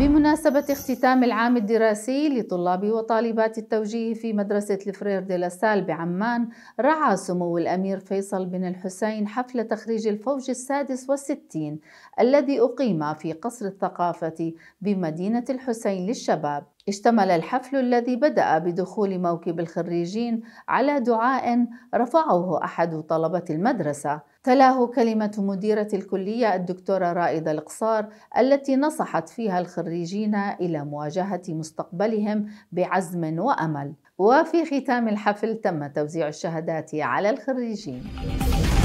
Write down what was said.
بمناسبة اختتام العام الدراسي لطلاب وطالبات التوجيه في مدرسة الفرير دي لاسال بعمان رعى سمو الأمير فيصل بن الحسين حفل تخريج الفوج السادس والستين الذي أقيم في قصر الثقافة بمدينة الحسين للشباب اشتمل الحفل الذي بدأ بدخول موكب الخريجين على دعاء رفعه أحد طلبة المدرسة تلاه كلمة مديرة الكلية الدكتورة رائدة القصار التي نصحت فيها الخريجين الخريجين إلى مواجهة مستقبلهم بعزم وأمل وفي ختام الحفل تم توزيع الشهادات على الخريجين